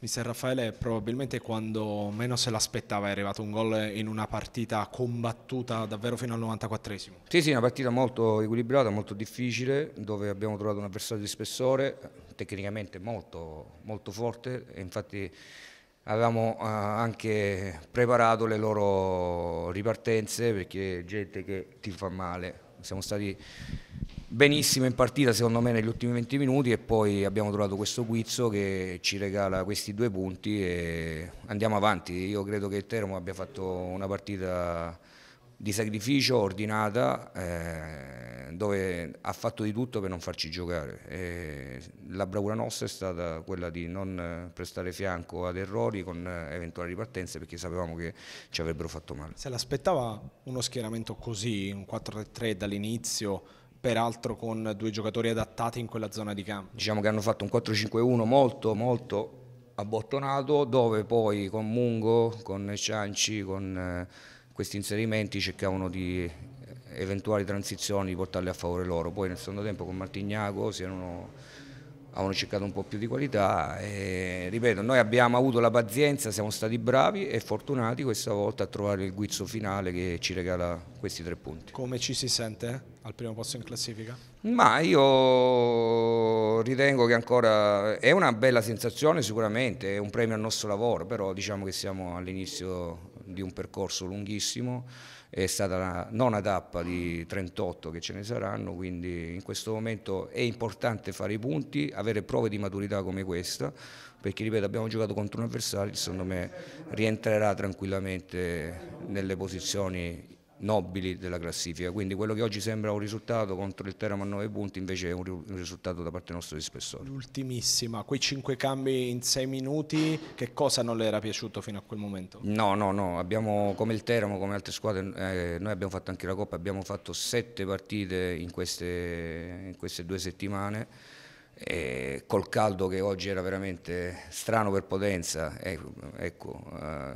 Mister Raffaele, probabilmente quando meno se l'aspettava è arrivato un gol in una partita combattuta davvero fino al 94esimo. Sì, sì, una partita molto equilibrata, molto difficile, dove abbiamo trovato un avversario di spessore, tecnicamente molto, molto forte, e infatti avevamo eh, anche preparato le loro ripartenze perché gente che ti fa male. Siamo stati benissimo in partita secondo me negli ultimi 20 minuti e poi abbiamo trovato questo guizzo che ci regala questi due punti e andiamo avanti. Io credo che il Teramo abbia fatto una partita di sacrificio ordinata eh, dove ha fatto di tutto per non farci giocare. E la bravura nostra è stata quella di non prestare fianco ad errori con eventuali ripartenze perché sapevamo che ci avrebbero fatto male. Se l'aspettava uno schieramento così, un 4-3 dall'inizio peraltro con due giocatori adattati in quella zona di campo. Diciamo che hanno fatto un 4-5-1 molto, molto abbottonato, dove poi con Mungo, con Cianci, con eh, questi inserimenti cercavano di eh, eventuali transizioni di portarle a favore loro. Poi nel secondo tempo con Martignago si erano avevano cercato un po' più di qualità. E, ripeto, noi abbiamo avuto la pazienza, siamo stati bravi e fortunati questa volta a trovare il guizzo finale che ci regala questi tre punti. Come ci si sente al primo posto in classifica? Ma io ritengo che ancora è una bella sensazione sicuramente, è un premio al nostro lavoro, però diciamo che siamo all'inizio di un percorso lunghissimo, è stata la nona tappa di 38 che ce ne saranno, quindi in questo momento è importante fare i punti, avere prove di maturità come questa, perché ripeto abbiamo giocato contro un avversario che secondo me rientrerà tranquillamente nelle posizioni nobili della classifica, quindi quello che oggi sembra un risultato contro il Teramo a 9 punti invece è un, risultato da parte nostra di spessore. L'ultimissima, quei 5 cambi in 6 minuti, che cosa non le era piaciuto fino a quel momento? No, no, no, abbiamo come il Teramo, come altre squadre, eh, noi abbiamo fatto anche la Coppa, abbiamo fatto 7 partite in queste, in queste due settimane e col caldo che oggi era veramente strano per potenza, ecco, ecco eh,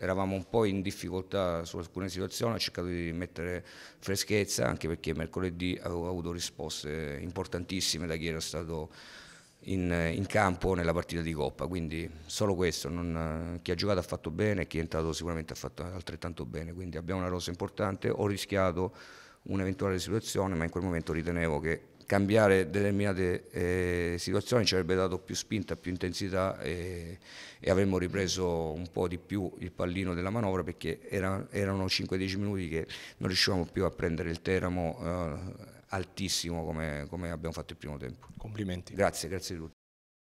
eravamo un po' in difficoltà su alcune situazioni, ho cercato di mettere freschezza anche perché mercoledì avevo avuto risposte importantissime da chi era stato in, in campo nella partita di Coppa, quindi solo questo, non, chi ha giocato ha fatto bene, chi è entrato sicuramente ha fatto altrettanto bene, quindi abbiamo una rosa importante, ho rischiato un'eventuale situazione ma in quel momento ritenevo che cambiare determinate eh, situazioni ci avrebbe dato più spinta, più intensità e, e, avremmo ripreso un po' di più il pallino della manovra perché era, erano 5-10 minuti che non riuscivamo più a prendere il Teramo eh, altissimo come, come abbiamo fatto il primo tempo. Complimenti. Grazie, grazie a tutti.